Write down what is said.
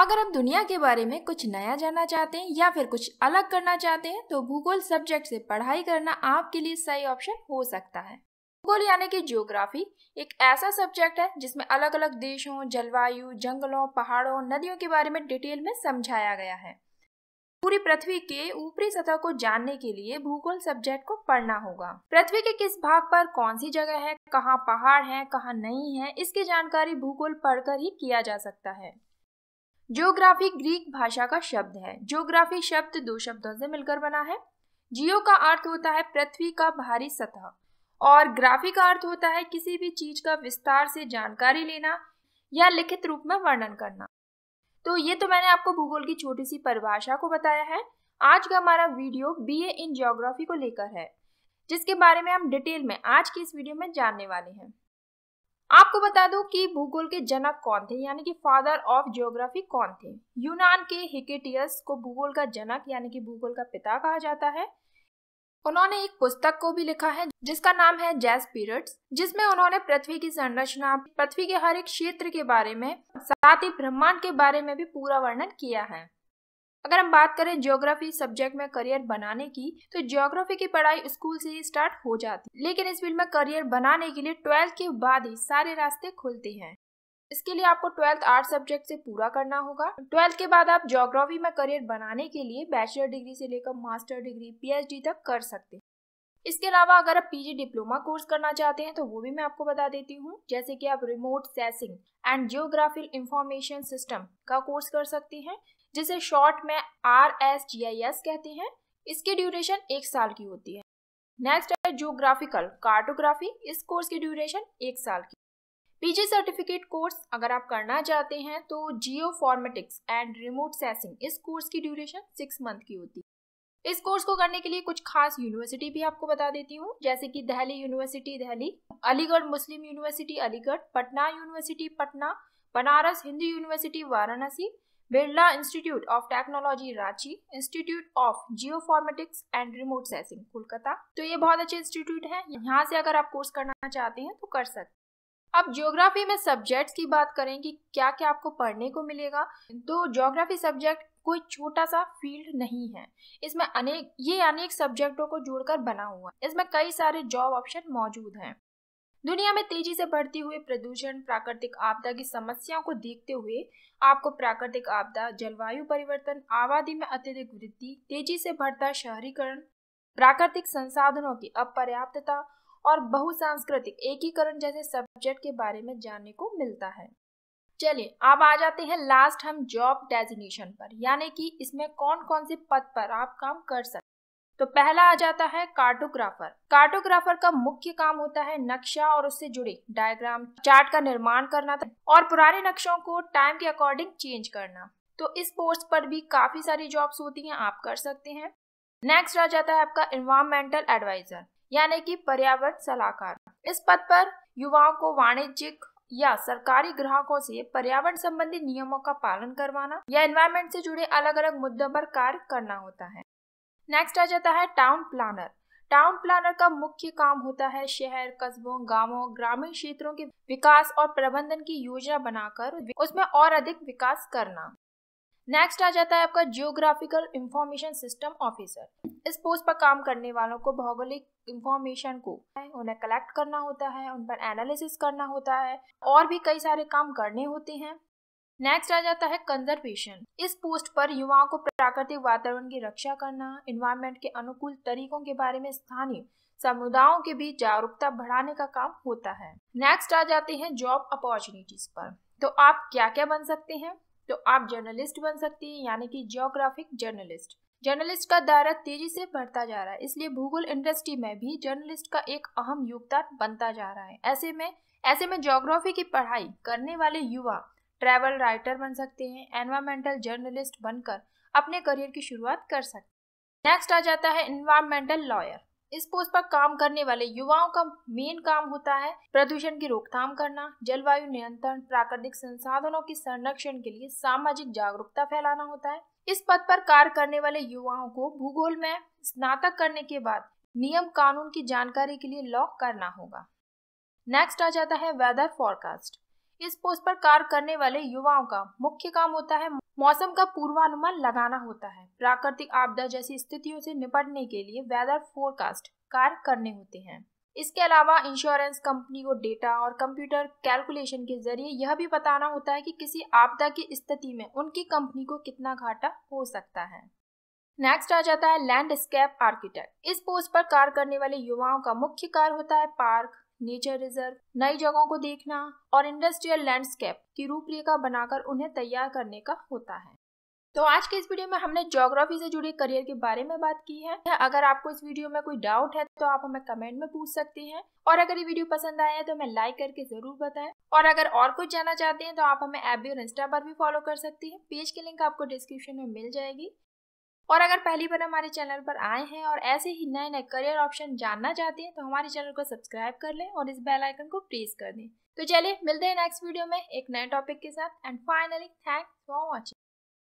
अगर आप दुनिया के बारे में कुछ नया जानना चाहते हैं या फिर कुछ अलग करना चाहते हैं तो भूगोल सब्जेक्ट से पढ़ाई करना आपके लिए सही ऑप्शन हो सकता है भूगोल यानी कि जियोग्राफी एक ऐसा सब्जेक्ट है जिसमें अलग अलग देशों जलवायु जंगलों पहाड़ों नदियों के बारे में डिटेल में समझाया गया है पूरी पृथ्वी के ऊपरी सतह को जानने के लिए भूगोल सब्जेक्ट को पढ़ना होगा पृथ्वी के किस भाग पर कौन सी जगह है कहाँ पहाड़ है कहाँ नहीं है इसकी जानकारी भूगोल पढ़कर ही किया जा सकता है जियोग्राफी ग्रीक भाषा का शब्द है जियोग्राफी शब्द दो शब्दों से मिलकर बना है जियो का अर्थ होता है पृथ्वी का भारी सतह और ग्राफी का अर्थ होता है किसी भी चीज का विस्तार से जानकारी लेना या लिखित रूप में वर्णन करना तो ये तो मैंने आपको भूगोल की छोटी सी परिभाषा को बताया है आज का हमारा video B A in geography को लेकर है जिसके बारे में हम डिटेल में आज की इस वीडियो में जानने वाले हैं आपको बता दूं कि भूगोल के जनक कौन थे यानी कि फादर ऑफ जियोग्राफी कौन थे यूनान के हिकेटियस को भूगोल का जनक यानी कि भूगोल का पिता कहा जाता है उन्होंने एक पुस्तक को भी लिखा है जिसका नाम है जैस पीरियड जिसमें उन्होंने पृथ्वी की संरचना पृथ्वी के हर एक क्षेत्र के बारे में साथ ही ब्रह्मांड के बारे में भी पूरा वर्णन किया है अगर हम बात करें ज्योग्राफी सब्जेक्ट में करियर बनाने की तो ज्योग्राफी की पढ़ाई स्कूल से ही स्टार्ट हो जाती है लेकिन इस फील्ड में करियर बनाने के लिए ट्वेल्थ के बाद ही सारे रास्ते खुलते हैं इसके लिए आपको ट्वेल्थ आर्ट सब्जेक्ट से पूरा करना होगा ट्वेल्थ के बाद आप ज्योग्राफी में करियर बनाने के लिए बैचलर डिग्री से लेकर मास्टर डिग्री पीएचडी तक कर सकते हैं इसके अलावा अगर आप पीजी डिप्लोमा कोर्स करना चाहते हैं तो वो भी मैं आपको बता देती हूँ जैसे कि आप remote sensing and geographic information system का कोर्स कर सकती हैं जिसे शॉर्ट में R S G I S कहते हैं इसकी ड्यूरेशन एक साल की होती है नेक्स्ट है जियोग्राफिकल कार्टोग्राफी इस कोर्स की ड्यूरेशन एक साल की पीजी सर्टिफिकेट कोर्स अगर आप करना चाहते हैं तो geoinformatics and remote sensing इस कोर्स की ड्यूरेशन सिक्स मंथ की होती है इस कोर्स को करने के लिए कुछ खास यूनिवर्सिटी भी आपको बता देती हूँ जैसे कि Delhi university Delhi Aligarh Muslim university Aligarh Patna university Patna Banaras Hindu university Varanasi Birla institute of technology Ranchi institute of geoinformatics and remote sensing Kolkata तो ये बहुत अच्छे इंस्टीट्यूट हैं यहाँ से अगर आप कोर्स करना चाहते हैं तो कर सकते अब ज्योग्राफी में सब्जेक्ट्स की बात करें कि क्या क्या आपको पढ़ने को मिलेगा तो ज्योग्राफी सब्जेक्ट कोई छोटा सा फील्ड नहीं है इसमें अनेक ये अनेक सब्जेक्टों को जोड़कर बना हुआ है इसमें कई सारे जॉब ऑप्शन मौजूद हैं दुनिया में तेजी से बढ़ती हुए प्रदूषण प्राकृतिक आपदा की समस्याओं को देखते हुए आपको प्राकृतिक आपदा जलवायु परिवर्तन आबादी में अत्यधिक वृद्धि तेजी से बढ़ता शहरीकरण प्राकृतिक संसाधनों की अपर्याप्तता और बहुसांस्कृतिक एकीकरण जैसे सब्जेक्ट के बारे में जानने को मिलता है चलिए अब आ जाते हैं लास्ट हम जॉब डेजिनेशन पर यानी कि इसमें कौन कौन से पद पर आप काम कर सकते तो पहला आ जाता है कार्टोग्राफर कार्टोग्राफर का मुख्य काम होता है नक्शा और उससे जुड़े डायग्राम चार्ट का निर्माण करना और पुराने नक्शों को टाइम के अकॉर्डिंग चेंज करना तो इस पोस्ट पर भी काफी सारी जॉब्स होती हैं आप कर सकते हैं नेक्स्ट आ जाता है आपका इन्वायरमेंटल एडवाइजर यानी कि पर्यावरण सलाहकार इस पद पर युवाओं को वाणिज्यिक या सरकारी ग्राहकों से पर्यावरण संबंधी नियमों का पालन करवाना या एनवायरमेंट से जुड़े अलग अलग मुद्दों पर कार्य करना होता है नेक्स्ट आ जाता है टाउन प्लानर टाउन प्लानर का मुख्य काम होता है शहर कस्बों गांवों ग्रामीण क्षेत्रों के विकास और प्रबंधन की योजना बनाकर उसमें और अधिक विकास करना नेक्स्ट आ जाता है आपका जियोग्राफिकल इंफॉर्मेशन सिस्टम ऑफिसर इस पोस्ट पर काम करने वालों को भौगोलिक इंफॉर्मेशन को उन्हें कलेक्ट करना होता है उन पर एनालिसिस करना होता है और भी कई सारे काम करने होते हैं नेक्स्ट आ जाता है कंजर्वेशन इस पोस्ट पर युवाओं को प्राकृतिक वातावरण की रक्षा करना इन्वायरमेंट के अनुकूल तरीकों के बारे में स्थानीय समुदायों के बीच जागरूकता बढ़ाने का काम होता है नेक्स्ट आ जाते हैं जॉब अपॉर्चुनिटीज पर तो आप क्या क्या बन सकते हैं तो आप जर्नलिस्ट बन सकते हैं यानी कि जियोग्राफिक जर्नलिस्ट जर्नलिस्ट का दायरा तेजी से बढ़ता जा रहा है इसलिए भूगोल इंडस्ट्री में भी जर्नलिस्ट का एक अहम योगदान बनता जा रहा है ऐसे में ऐसे में जोग्राफी की पढ़ाई करने वाले युवा ट्रैवल राइटर बन सकते हैं एनवायरमेंटल जर्नलिस्ट बनकर अपने करियर की शुरुआत कर सकते हैं नेक्स्ट आ जाता है एनवायरमेंटल लॉयर इस पोस्ट पर काम करने वाले युवाओं का मेन काम होता है प्रदूषण की रोकथाम करना जलवायु नियंत्रण प्राकृतिक संसाधनों के संरक्षण के लिए सामाजिक जागरूकता फैलाना होता है इस पद पर कार्य करने वाले युवाओं को भूगोल में स्नातक करने के बाद नियम कानून की जानकारी के लिए लॉक करना होगा नेक्स्ट आ जाता है वेदर फॉरकास्ट इस पोस्ट पर कार्य करने वाले युवाओं का मुख्य काम होता है मौसम का पूर्वानुमान लगाना होता है प्राकृतिक आपदा जैसी स्थितियों से निपटने के लिए वेदर फोरकास्ट कार्य करने होते हैं इसके अलावा इंश्योरेंस कंपनी को डेटा और कंप्यूटर कैलकुलेशन के जरिए यह भी बताना होता है कि किसी आपदा की स्थिति में उनकी कंपनी को कितना घाटा हो सकता है नेक्स्ट आ जाता है लैंडस्केप आर्किटेक्ट इस पोस्ट पर कार्य करने वाले युवाओं का मुख्य कार्य होता है पार्क नेचर रिजर्व नई जगहों को देखना और इंडस्ट्रियल लैंडस्केप की रूपरेखा बनाकर उन्हें तैयार करने का होता है तो आज के इस वीडियो में हमने ज्योग्राफी से जुड़े करियर के बारे में बात की है अगर आपको इस वीडियो में कोई डाउट है तो आप हमें कमेंट में पूछ सकते हैं और अगर ये वीडियो पसंद आया है तो हमें लाइक करके जरूर बताएं और अगर और कुछ जानना चाहते हैं तो आप हमें ऐप भी और इंस्टा पर भी फॉलो कर सकते हैं पेज की लिंक आपको डिस्क्रिप्शन में मिल जाएगी और अगर पहली बार हमारे चैनल पर आए हैं और ऐसे ही नए नए करियर ऑप्शन जानना चाहते हैं तो हमारे चैनल को सब्सक्राइब कर लें और इस बेल आइकन को प्रेस कर दें तो चलिए मिलते हैं नेक्स्ट वीडियो में एक नए टॉपिक के साथ and finally thanks for watching